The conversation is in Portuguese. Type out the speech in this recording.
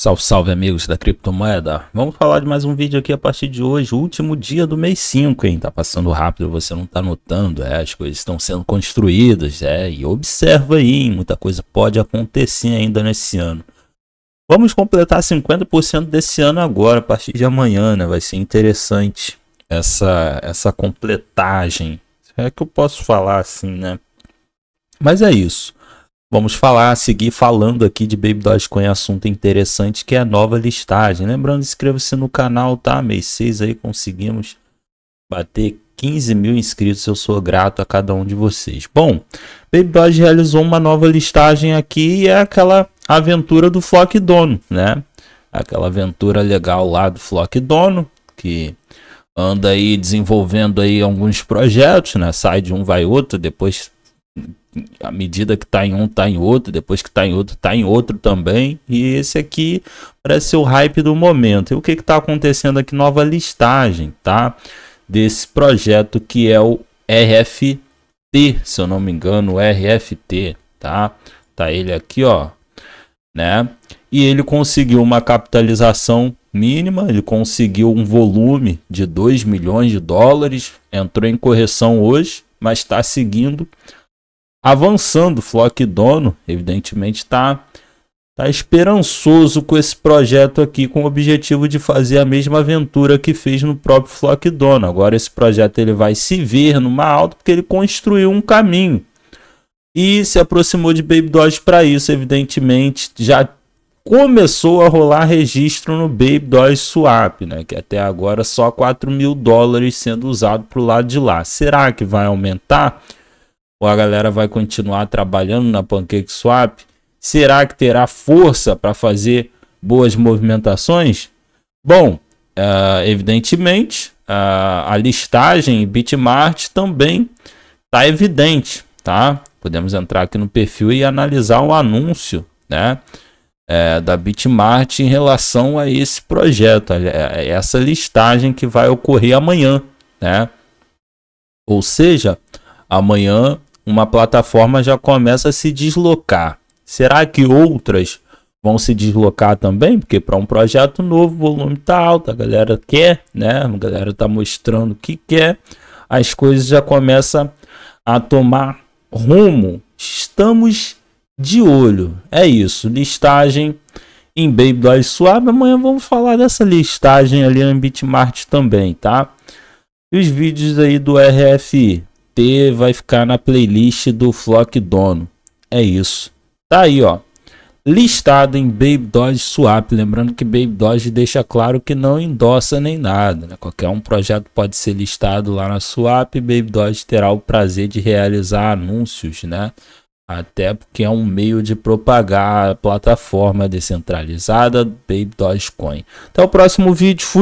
Salve, salve amigos da criptomoeda. Vamos falar de mais um vídeo aqui a partir de hoje, último dia do mês 5, hein? Tá passando rápido, você não tá notando, é, as coisas estão sendo construídas, é, e observa aí, hein? muita coisa pode acontecer ainda nesse ano. Vamos completar 50% desse ano agora, a partir de amanhã, né? Vai ser interessante essa essa completagem. É que eu posso falar assim, né? Mas é isso. Vamos falar, seguir falando aqui de Baby Dogecoin, assunto interessante que é a nova listagem. Lembrando, inscreva-se no canal, tá? Mês 6 aí conseguimos bater 15 mil inscritos. Eu sou grato a cada um de vocês. Bom, Baby Doge realizou uma nova listagem aqui e é aquela aventura do Flock Dono, né? Aquela aventura legal lá do Flock Dono, que anda aí desenvolvendo aí alguns projetos, né? Sai de um, vai outro, depois à medida que está em um, está em outro, depois que está em outro, está em outro também. E esse aqui parece ser o hype do momento. E o que está acontecendo aqui? Nova listagem, tá? Desse projeto que é o RFT, se eu não me engano, RFT, tá? Tá ele aqui, ó, né? E ele conseguiu uma capitalização mínima, ele conseguiu um volume de 2 milhões de dólares, entrou em correção hoje, mas está seguindo avançando. Flock Dono, evidentemente, está tá esperançoso com esse projeto aqui, com o objetivo de fazer a mesma aventura que fez no próprio Flock Dono. Agora esse projeto ele vai se ver numa alta porque ele construiu um caminho e se aproximou de Baby Doge para isso, evidentemente, já começou a rolar registro no Baby Doge Swap, né? Que até agora só 4 mil dólares sendo usado para o lado de lá. Será que vai aumentar? ou a galera vai continuar trabalhando na PancakeSwap? Será que terá força para fazer boas movimentações? Bom, uh, evidentemente, uh, a listagem Bitmart também está evidente, tá? Podemos entrar aqui no perfil e analisar o anúncio, né? É, da Bitmart em relação a esse projeto, a, a essa listagem que vai ocorrer amanhã, né? Ou seja, amanhã uma plataforma já começa a se deslocar. Será que outras vão se deslocar também? Porque para um projeto novo, o volume está alto, a galera quer, né? A galera está mostrando que quer. As coisas já começam a tomar rumo. Estamos de olho. É isso, listagem em Baby Doll Suave. Amanhã vamos falar dessa listagem ali na Bitmart também, tá? E os vídeos aí do RFI vai ficar na playlist do Flock Dono. É isso. Tá aí, ó. Listado em Baby Doge Swap. Lembrando que Baby Doge deixa claro que não endossa nem nada. Né? Qualquer um projeto pode ser listado lá na Swap. Baby Doge terá o prazer de realizar anúncios, né? Até porque é um meio de propagar a plataforma descentralizada Baby Coin Até o próximo vídeo.